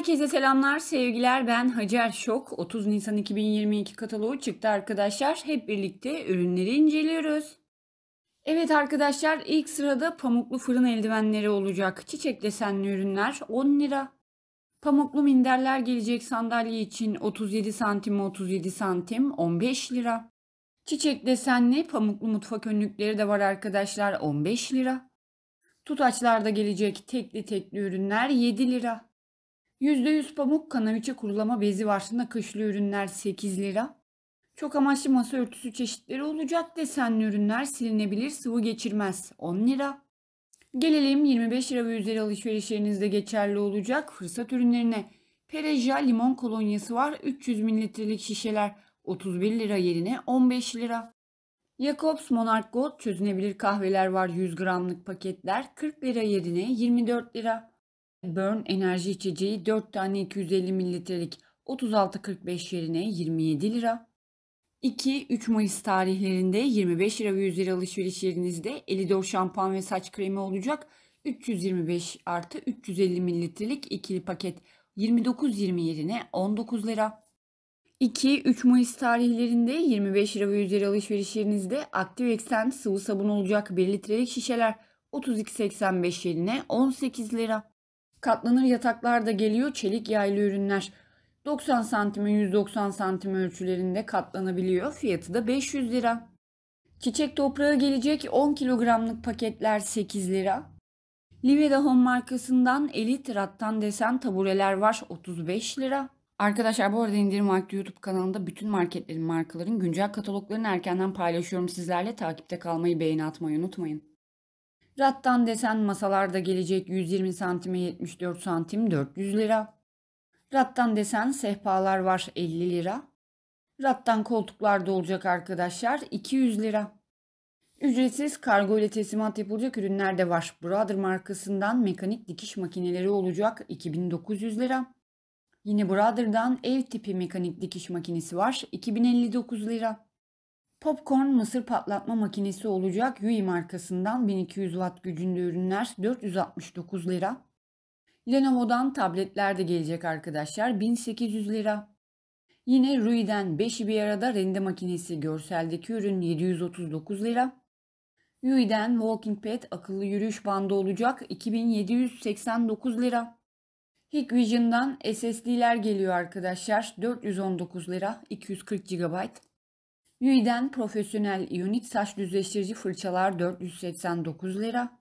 Herkese selamlar, sevgiler. Ben Hacer Şok. 30 Nisan 2022 kataloğu çıktı arkadaşlar. Hep birlikte ürünleri inceliyoruz. Evet arkadaşlar ilk sırada pamuklu fırın eldivenleri olacak. Çiçek desenli ürünler 10 lira. Pamuklu minderler gelecek sandalye için 37 santim 37 santim 15 lira. Çiçek desenli pamuklu mutfak önlükleri de var arkadaşlar 15 lira. Tutaçlarda gelecek tekli tekli ürünler 7 lira. %100 pamuk kanaviçe kurulama bezi var. Nakışlı ürünler 8 lira. Çok amaçlı masa örtüsü çeşitleri olacak. Desenli ürünler silinebilir, sıvı geçirmez 10 lira. Gelelim 25 lira ve üzeri alışverişlerinizde geçerli olacak fırsat ürünlerine. Pereja limon kolonyası var. 300 mililitrelik şişeler 31 lira yerine 15 lira. Jacobs Monarch Gold çözünebilir kahveler var 100 gramlık paketler 40 lira yerine 24 lira. Burn enerji içeceği 4 tane 250 mililitrelik 36.45 yerine 27 lira. 2-3 Mayıs tarihlerinde 25 lira ve 100 lira alışveriş yerinizde Elidor şampuan ve saç kremi olacak. 325 artı 350 mililitrelik ikili paket 29.20 yerine 19 lira. 2-3 Mayıs tarihlerinde 25 lira ve 100 lira alışveriş yerinizde Active Accent sıvı sabun olacak 1 litrelik şişeler 32.85 yerine 18 lira. Katlanır yataklar da geliyor çelik yaylı ürünler. 90 santime 190 santim ölçülerinde katlanabiliyor. Fiyatı da 500 lira. Çiçek toprağı gelecek 10 kilogramlık paketler 8 lira. Liveda Home markasından elit Rattan desen tabureler var 35 lira. Arkadaşlar bu arada indirim aktif YouTube kanalında bütün marketlerin markaların güncel kataloglarını erkenden paylaşıyorum sizlerle. Takipte kalmayı beğeni atmayı unutmayın. Rattan desen masalarda gelecek 120 santime 74 santim 400 lira. Rattan desen sehpalar var 50 lira. Rattan koltuklarda olacak arkadaşlar 200 lira. Ücretsiz kargo ile teslimat yapılacak ürünler de var. Brother markasından mekanik dikiş makineleri olacak 2900 lira. Yine Brother'dan ev tipi mekanik dikiş makinesi var 2059 lira. Popcorn mısır patlatma makinesi olacak Yui markasından 1200 watt gücünde ürünler 469 lira. Lenovo'dan tabletler de gelecek arkadaşlar 1800 lira. Yine Rui'den 5'i bir arada rende makinesi görseldeki ürün 739 lira. Yui'den Walking Pad akıllı yürüyüş bandı olacak 2789 lira. Hikvision'dan SSD'ler geliyor arkadaşlar 419 lira 240 GB. Yui'den profesyonel iyonik saç düzleştirici fırçalar 489 lira.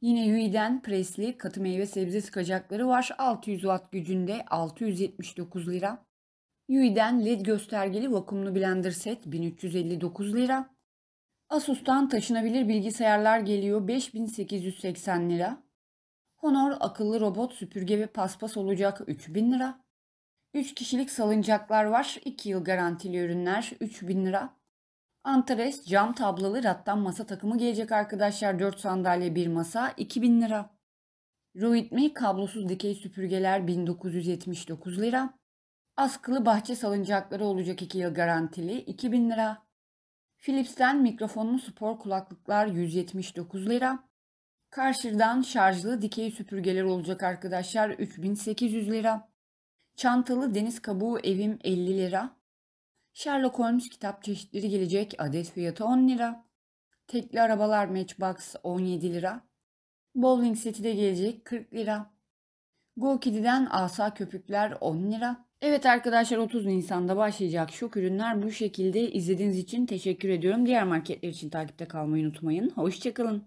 Yine Yui'den presli katı meyve sebze sıkacakları var. 600 watt gücünde 679 lira. Yui'den led göstergeli vakumlu blender set 1359 lira. Asus'tan taşınabilir bilgisayarlar geliyor 5880 lira. Honor akıllı robot süpürge ve paspas olacak 3000 lira. 3 kişilik salıncaklar var. 2 yıl garantili ürünler 3000 lira. Antares cam tablalı rattan masa takımı gelecek arkadaşlar. 4 sandalye 1 masa 2000 lira. Ruitmi kablosuz dikey süpürgeler 1979 lira. Askılı bahçe salıncakları olacak 2 yıl garantili 2000 lira. Philips'ten mikrofonlu spor kulaklıklar 179 lira. Karşırdan şarjlı dikey süpürgeler olacak arkadaşlar 3800 lira. Çantalı deniz kabuğu evim 50 lira. Sherlock Holmes kitap çeşitleri gelecek adet fiyatı 10 lira. Tekli arabalar Matchbox 17 lira. Bowling seti de gelecek 40 lira. Go GoKidi'den asa köpükler 10 lira. Evet arkadaşlar 30 Nisan'da başlayacak şok ürünler bu şekilde. izlediğiniz için teşekkür ediyorum. Diğer marketler için takipte kalmayı unutmayın. Hoşçakalın.